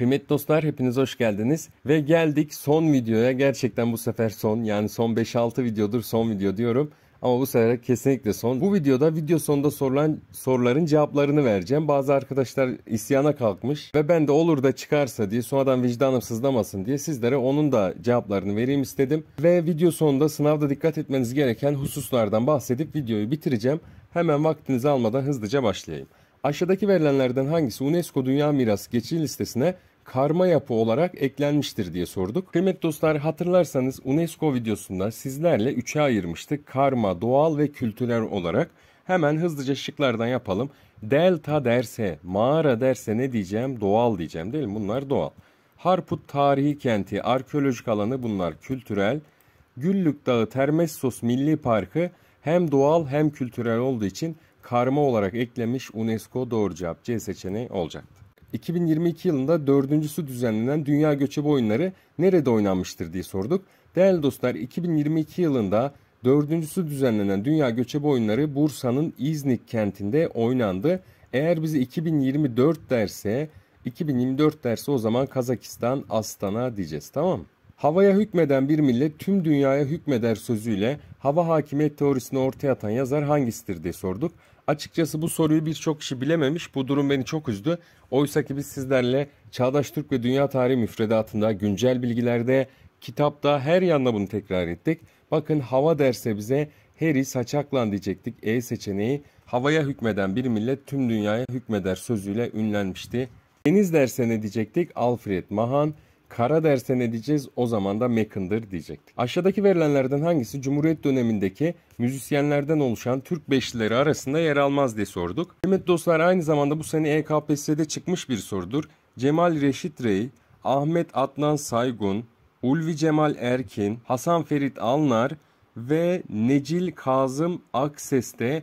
Kıymetli dostlar hepiniz hoş geldiniz ve geldik son videoya gerçekten bu sefer son yani son 5-6 videodur son video diyorum ama bu sefer kesinlikle son. Bu videoda video sonunda sorulan soruların cevaplarını vereceğim. Bazı arkadaşlar isyana kalkmış ve ben de olur da çıkarsa diye sonradan vicdanım sızlamasın diye sizlere onun da cevaplarını vereyim istedim. Ve video sonunda sınavda dikkat etmeniz gereken hususlardan bahsedip videoyu bitireceğim. Hemen vaktinizi almadan hızlıca başlayayım. Aşağıdaki verilenlerden hangisi UNESCO Dünya Mirası geçici listesine karma yapı olarak eklenmiştir diye sorduk. Kıymetli dostlar hatırlarsanız UNESCO videosunda sizlerle üçe ayırmıştık. Karma, doğal ve kültürel olarak. Hemen hızlıca şıklardan yapalım. Delta derse, mağara derse ne diyeceğim? Doğal diyeceğim değil mi? Bunlar doğal. Harput tarihi kenti, arkeolojik alanı bunlar kültürel. Güllük Dağı Termessos Milli Parkı hem doğal hem kültürel olduğu için karma olarak eklemiş UNESCO doğru cevap C seçeneği olacaktı. 2022 yılında dördüncüsü düzenlenen Dünya Göçebe Oyunları nerede oynanmıştır diye sorduk. Değerli dostlar 2022 yılında dördüncüsü düzenlenen Dünya Göçebe Oyunları Bursa'nın İznik kentinde oynandı. Eğer bizi 2024 derse 2024 derse o zaman Kazakistan Astana diyeceğiz tamam mı? Havaya hükmeden bir millet tüm dünyaya hükmeder sözüyle hava hakimiyet teorisini ortaya atan yazar hangisidir diye sorduk. Açıkçası bu soruyu birçok kişi bilememiş. Bu durum beni çok üzdü. Oysa ki biz sizlerle Çağdaş Türk ve Dünya Tarihi müfredatında, güncel bilgilerde, kitapta her yanda bunu tekrar ettik. Bakın hava derse bize heri saçaklan diyecektik. E seçeneği havaya hükmeden bir millet tüm dünyaya hükmeder sözüyle ünlenmişti. Deniz derse ne diyecektik? Alfred Mahan kara dersen diyeceğiz. o zaman da Mekin'dir diyecektik. Aşağıdaki verilenlerden hangisi Cumhuriyet dönemindeki müzisyenlerden oluşan Türk beşlileri arasında yer almaz diye sorduk. Mehmet dostlar aynı zamanda bu sene EKPSS'de çıkmış bir sorudur. Cemal Reşit Rey, Ahmet Adnan Saygun, Ulvi Cemal Erkin, Hasan Ferit Alnar ve Necil Kazım Akses'te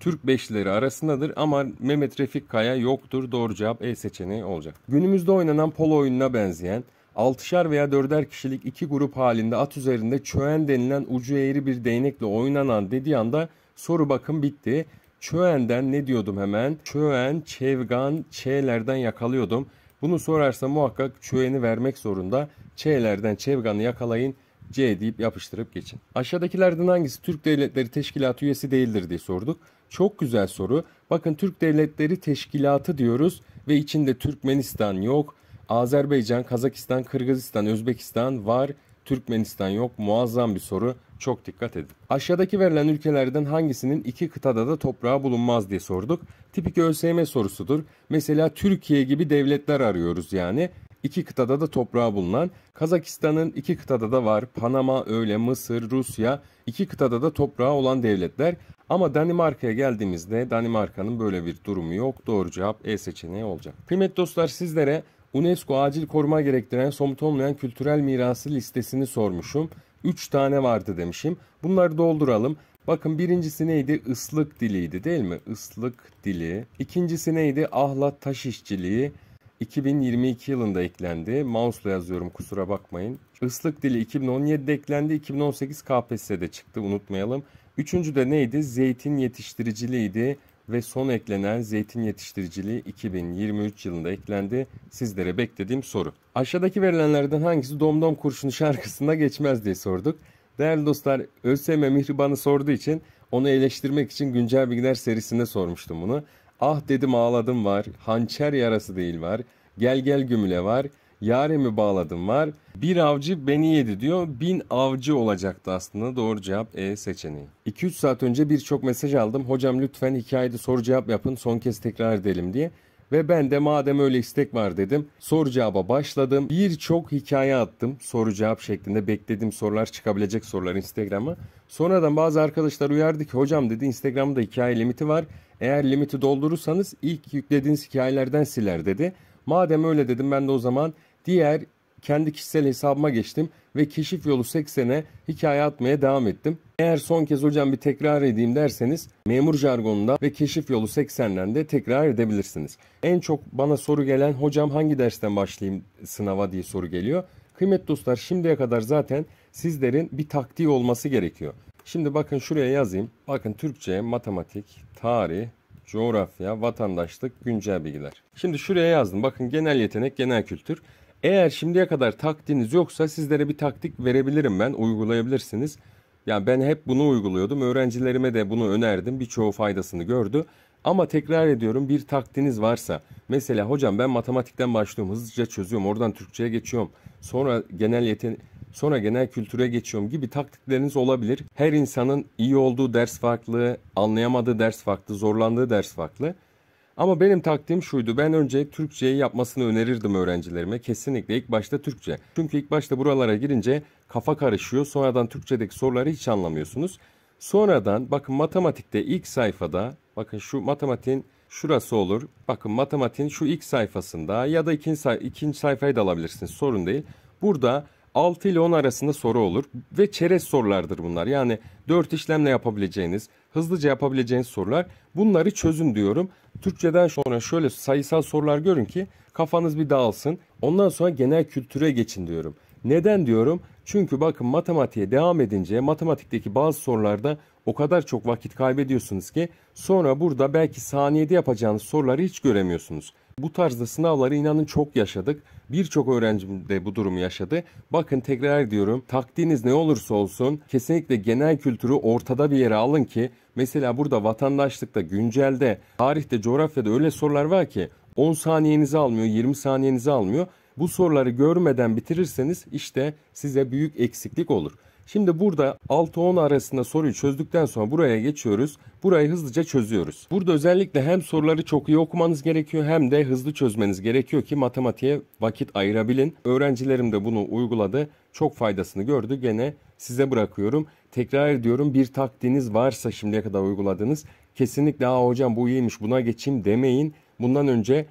Türk beşlileri arasındadır ama Mehmet Refik Kaya yoktur. Doğru cevap E seçeneği olacak. Günümüzde oynanan polo oyununa benzeyen 6'şar veya dörder kişilik iki grup halinde at üzerinde çöen denilen ucu eğri bir değnekle oynanan dediği anda soru bakın bitti. Çöenden ne diyordum hemen? çöen, çevgan, çe'lerden yakalıyordum. Bunu sorarsa muhakkak çöğeni vermek zorunda. Ç'lerden çevganı yakalayın. C deyip yapıştırıp geçin. Aşağıdakilerden hangisi Türk Devletleri Teşkilatı üyesi değildir diye sorduk. Çok güzel soru. Bakın Türk Devletleri Teşkilatı diyoruz ve içinde Türkmenistan yok, Azerbaycan, Kazakistan, Kırgızistan, Özbekistan var. Türkmenistan yok. Muazzam bir soru. Çok dikkat edin. Aşağıdaki verilen ülkelerden hangisinin iki kıtada da toprağı bulunmaz diye sorduk. Tipik ÖSYM sorusudur. Mesela Türkiye gibi devletler arıyoruz yani. İki kıtada da toprağı bulunan Kazakistan'ın iki kıtada da var. Panama, öyle Mısır, Rusya iki kıtada da toprağı olan devletler. Ama Danimarka'ya geldiğimizde Danimarka'nın böyle bir durumu yok. Doğru cevap E seçeneği olacak. Kıymet dostlar sizlere UNESCO acil koruma gerektiren somut olmayan kültürel mirası listesini sormuşum. Üç tane vardı demişim. Bunları dolduralım. Bakın birincisi neydi? Islık diliydi değil mi? Islık dili. İkincisi neydi? Ahlat taş işçiliği. 2022 yılında eklendi. Mouse'la yazıyorum kusura bakmayın. Islık dili 2017'de eklendi. 2018 KPSS'de çıktı unutmayalım. Üçüncü de neydi? Zeytin yetiştiriciliğiydi ve son eklenen zeytin yetiştiriciliği 2023 yılında eklendi. Sizlere beklediğim soru. Aşağıdaki verilenlerden hangisi Domdom Kurşun şarkısında geçmez diye sorduk. Değerli dostlar ÖSYM Mihriban'ı sorduğu için onu eleştirmek için güncel bilgiler serisinde sormuştum bunu. Ah dedim ağladım var, hançer yarası değil var, gel gel gümüle var, Yare mi bağladım var. Bir avcı beni yedi diyor. Bin avcı olacaktı aslında. Doğru cevap E seçeneği. 2-3 saat önce birçok mesaj aldım. Hocam lütfen hikayede soru cevap yapın. Son kez tekrar edelim diye. Ve ben de madem öyle istek var dedim. Soru cevaba başladım. Birçok hikaye attım. Soru cevap şeklinde beklediğim sorular çıkabilecek sorular Instagram'a. Sonradan bazı arkadaşlar uyardı ki hocam dedi Instagram'da hikaye limiti var. Eğer limiti doldurursanız ilk yüklediğiniz hikayelerden siler dedi. Madem öyle dedim ben de o zaman Diğer kendi kişisel hesabıma geçtim ve keşif yolu 80'e hikaye atmaya devam ettim. Eğer son kez hocam bir tekrar edeyim derseniz memur jargonunda ve keşif yolu 80'den de tekrar edebilirsiniz. En çok bana soru gelen hocam hangi dersten başlayayım sınava diye soru geliyor. Kıymet dostlar şimdiye kadar zaten sizlerin bir taktiği olması gerekiyor. Şimdi bakın şuraya yazayım. Bakın Türkçe, matematik, tarih, coğrafya, vatandaşlık, güncel bilgiler. Şimdi şuraya yazdım. Bakın genel yetenek, genel kültür. Eğer şimdiye kadar taktiğiniz yoksa sizlere bir taktik verebilirim ben. Uygulayabilirsiniz. Yani ben hep bunu uyguluyordum. Öğrencilerime de bunu önerdim. Birçoğu faydasını gördü. Ama tekrar ediyorum bir taktiğiniz varsa mesela hocam ben matematikten başlıyorum hızlıca çözüyorum oradan Türkçe'ye geçiyorum sonra genel yeten sonra genel kültüre geçiyorum gibi taktikleriniz olabilir. Her insanın iyi olduğu ders farklı, anlayamadığı ders farklı, zorlandığı ders farklı. Ama benim taktiğim şuydu. Ben önce Türkçeyi yapmasını önerirdim öğrencilerime. Kesinlikle ilk başta Türkçe. Çünkü ilk başta buralara girince kafa karışıyor. Sonradan Türkçedeki soruları hiç anlamıyorsunuz. Sonradan bakın matematikte ilk sayfada bakın şu matematiğin şurası olur. Bakın matematiğin şu ilk sayfasında ya da ikinci, say ikinci sayfayı da alabilirsiniz. Sorun değil. Burada 6 ile 10 arasında soru olur ve çerez sorulardır bunlar. Yani 4 işlemle yapabileceğiniz, hızlıca yapabileceğiniz sorular. Bunları çözün diyorum. Türkçeden sonra şöyle sayısal sorular görün ki kafanız bir dağılsın. Ondan sonra genel kültüre geçin diyorum. Neden diyorum? Çünkü bakın matematiğe devam edince matematikteki bazı sorularda o kadar çok vakit kaybediyorsunuz ki sonra burada belki saniyede yapacağınız soruları hiç göremiyorsunuz. Bu tarzda sınavları inanın çok yaşadık. Birçok öğrencim de bu durumu yaşadı. Bakın tekrar diyorum, taktiğiniz ne olursa olsun kesinlikle genel kültürü ortada bir yere alın ki mesela burada vatandaşlıkta, güncelde, tarihte, coğrafyada öyle sorular var ki 10 saniyenizi almıyor, 20 saniyenizi almıyor. Bu soruları görmeden bitirirseniz işte size büyük eksiklik olur. Şimdi burada 6-10 arasında soruyu çözdükten sonra buraya geçiyoruz. Burayı hızlıca çözüyoruz. Burada özellikle hem soruları çok iyi okumanız gerekiyor hem de hızlı çözmeniz gerekiyor ki matematiğe vakit ayırabilin. Öğrencilerim de bunu uyguladı. Çok faydasını gördü. Gene size bırakıyorum. Tekrar ediyorum bir taktiğiniz varsa şimdiye kadar uyguladığınız kesinlikle Aa, hocam bu iyiymiş buna geçeyim demeyin. Bundan önce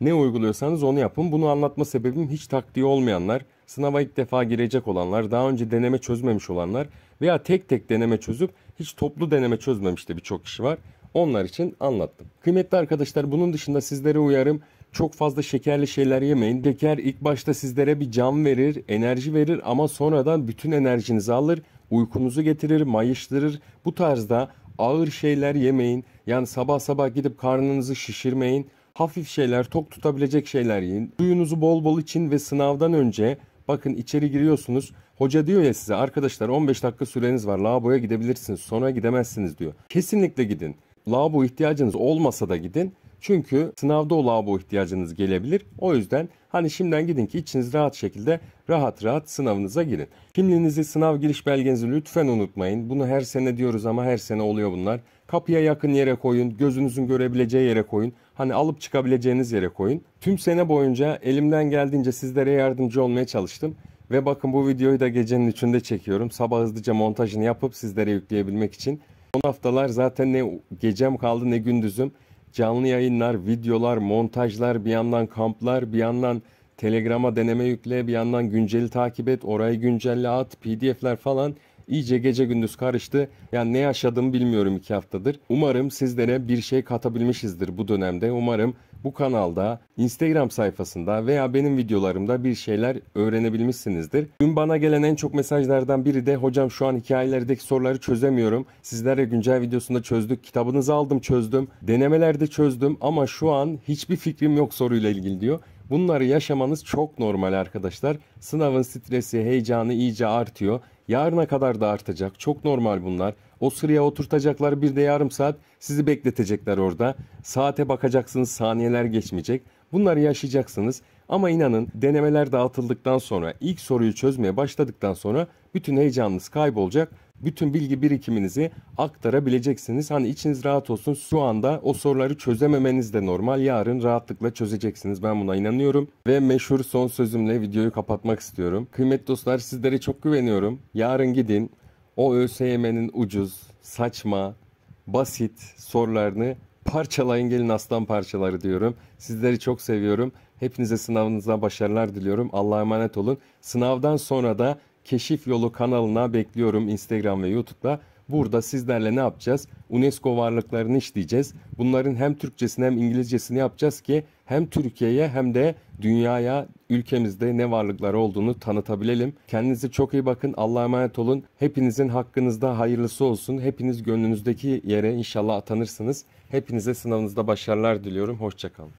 ne uyguluyorsanız onu yapın. Bunu anlatma sebebim hiç taktiği olmayanlar Sınava ilk defa girecek olanlar, daha önce deneme çözmemiş olanlar veya tek tek deneme çözüp hiç toplu deneme çözmemiş de birçok kişi var. Onlar için anlattım. Kıymetli arkadaşlar bunun dışında sizlere uyarım. Çok fazla şekerli şeyler yemeyin. Deker ilk başta sizlere bir can verir, enerji verir ama sonradan bütün enerjinizi alır, uykunuzu getirir, mayıştırır. Bu tarzda ağır şeyler yemeyin. Yani sabah sabah gidip karnınızı şişirmeyin. Hafif şeyler, tok tutabilecek şeyler yiyin. Suyunuzu bol bol için ve sınavdan önce Bakın içeri giriyorsunuz. Hoca diyor ya size arkadaşlar 15 dakika süreniz var. Lavaboya gidebilirsiniz. Sonra gidemezsiniz diyor. Kesinlikle gidin. Lavabo ihtiyacınız olmasa da gidin. Çünkü sınavda o lavabo ihtiyacınız gelebilir. O yüzden hani şimdiden gidin ki içiniz rahat şekilde rahat rahat sınavınıza girin. Kimliğinizi, sınav giriş belgenizi lütfen unutmayın. Bunu her sene diyoruz ama her sene oluyor bunlar. Kapıya yakın yere koyun, gözünüzün görebileceği yere koyun. Hani alıp çıkabileceğiniz yere koyun. Tüm sene boyunca elimden geldiğince sizlere yardımcı olmaya çalıştım. Ve bakın bu videoyu da gecenin üçünde çekiyorum. Sabah hızlıca montajını yapıp sizlere yükleyebilmek için. Son haftalar zaten ne gecem kaldı ne gündüzüm. Canlı yayınlar, videolar, montajlar, bir yandan kamplar, bir yandan Telegram'a deneme yükle, bir yandan günceli takip et, orayı güncelle at, pdf'ler falan İyice gece gündüz karıştı. Yani ne yaşadım bilmiyorum iki haftadır. Umarım sizlere bir şey katabilmişizdir bu dönemde. Umarım bu kanalda, Instagram sayfasında veya benim videolarımda bir şeyler öğrenebilmişsinizdir. Dün bana gelen en çok mesajlardan biri de hocam şu an hikayelerdeki soruları çözemiyorum. Sizlerle güncel videosunda çözdük. Kitabınızı aldım çözdüm. Denemelerde çözdüm ama şu an hiçbir fikrim yok soruyla ilgili diyor. Bunları yaşamanız çok normal arkadaşlar. Sınavın stresi, heyecanı iyice artıyor. Yarına kadar da artacak. Çok normal bunlar. O sıraya oturtacaklar bir de yarım saat sizi bekletecekler orada. Saate bakacaksınız saniyeler geçmeyecek. Bunları yaşayacaksınız. Ama inanın denemeler dağıtıldıktan sonra ilk soruyu çözmeye başladıktan sonra bütün heyecanınız kaybolacak bütün bilgi birikiminizi aktarabileceksiniz. Hani içiniz rahat olsun şu anda o soruları çözememeniz de normal. Yarın rahatlıkla çözeceksiniz ben buna inanıyorum. Ve meşhur son sözümle videoyu kapatmak istiyorum. Kıymetli dostlar sizlere çok güveniyorum. Yarın gidin o ÖSYM'nin ucuz, saçma, basit sorularını parçalayın gelin aslan parçaları diyorum. Sizleri çok seviyorum. Hepinize sınavınıza başarılar diliyorum. Allah'a emanet olun. Sınavdan sonra da Keşif Yolu kanalına bekliyorum Instagram ve YouTube'da. Burada sizlerle ne yapacağız? UNESCO varlıklarını işleyeceğiz. Bunların hem Türkçesini hem İngilizcesini yapacağız ki hem Türkiye'ye hem de dünyaya ülkemizde ne varlıklar olduğunu tanıtabilelim. Kendinize çok iyi bakın. Allah'a emanet olun. Hepinizin hakkınızda hayırlısı olsun. Hepiniz gönlünüzdeki yere inşallah atanırsınız. Hepinize sınavınızda başarılar diliyorum. Hoşçakalın.